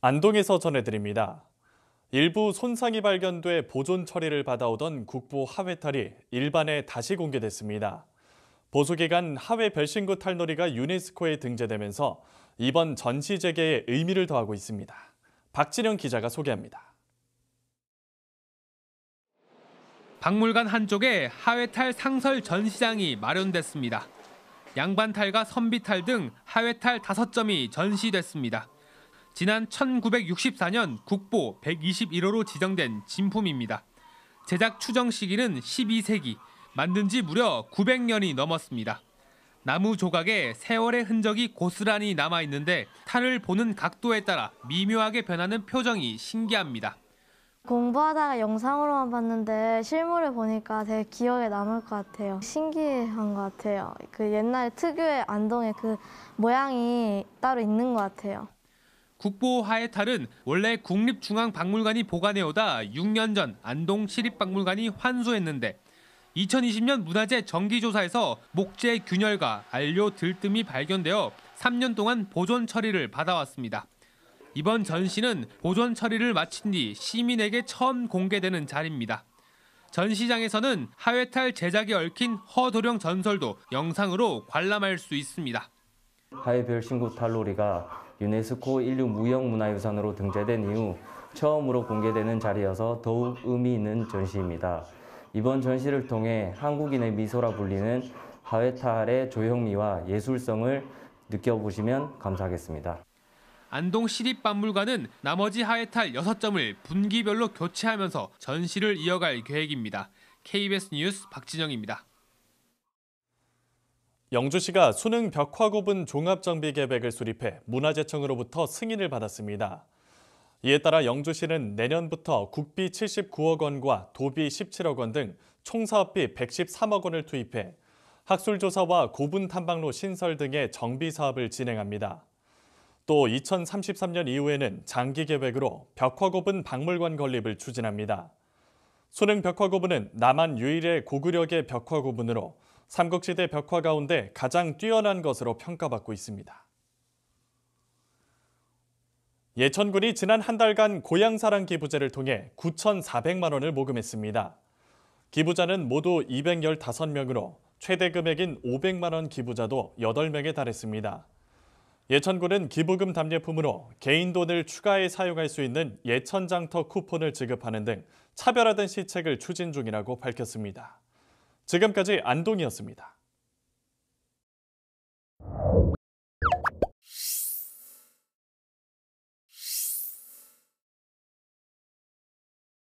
안동에서 전해드립니다. 일부 손상이 발견돼 보존 처리를 받아오던 국보 하회탈이 일반에 다시 공개됐습니다. 보수기간 하회 별신구 탈놀이가 유네스코에 등재되면서 이번 전시 재개에 의미를 더하고 있습니다. 박진영 기자가 소개합니다. 박물관 한쪽에 하회탈 상설 전시장이 마련됐습니다. 양반탈과 선비탈 등 하회탈 5점이 전시됐습니다. 지난 1964년 국보 121호로 지정된 진품입니다. 제작 추정 시기는 12세기, 만든 지 무려 900년이 넘었습니다. 나무 조각에 세월의 흔적이 고스란히 남아 있는데 탄을 보는 각도에 따라 미묘하게 변하는 표정이 신기합니다. 공부하다가 영상으로만 봤는데 실물을 보니까 되게 기억에 남을 것 같아요. 신기한 것 같아요. 그 옛날 특유의 안동의 그 모양이 따로 있는 것 같아요. 국보화에 탈은 원래 국립중앙박물관이 보관해오다 6년 전 안동 시립박물관이 환수했는데 2020년 문화재 정기조사에서 목재 균열과 안료 들뜸이 발견되어 3년 동안 보존 처리를 받아왔습니다. 이번 전시는 보존 처리를 마친 뒤 시민에게 처음 공개되는 자리입니다. 전시장에서는 하회탈 제작에 얽힌 허도령 전설도 영상으로 관람할 수 있습니다. 하회별 신구 탈로리가 유네스코 인류 무형문화유산으로 등재된 이후 처음으로 공개되는 자리여서 더욱 의미 있는 전시입니다. 이번 전시를 통해 한국인의 미소라 불리는 하회탈의 조형미와 예술성을 느껴보시면 감사하겠습니다. 안동 시립박물관은 나머지 하회탈 6점을 분기별로 교체하면서 전시를 이어갈 계획입니다. KBS 뉴스 박진영입니다. 영주시가 수능 벽화 구분 종합정비 계획을 수립해 문화재청으로부터 승인을 받았습니다. 이에 따라 영주시는 내년부터 국비 79억 원과 도비 17억 원 등 총사업비 113억 원을 투입해 학술조사와 고분 탐방로 신설 등의 정비 사업을 진행합니다. 또 2033년 이후에는 장기 계획으로 벽화고분 박물관 건립을 추진합니다. 수능 벽화고분은 남한 유일의 고구력의 벽화고분으로 삼국시대 벽화 가운데 가장 뛰어난 것으로 평가받고 있습니다. 예천군이 지난 한 달간 고향사랑 기부제를 통해 9,400만 원을 모금했습니다. 기부자는 모두 215명으로 최대 금액인 500만 원 기부자도 8명에 달했습니다. 예천군은 기부금 담례품으로 개인 돈을 추가해 사용할 수 있는 예천장터 쿠폰을 지급하는 등 차별화된 시책을 추진 중이라고 밝혔습니다. 지금까지 안동이었습니다.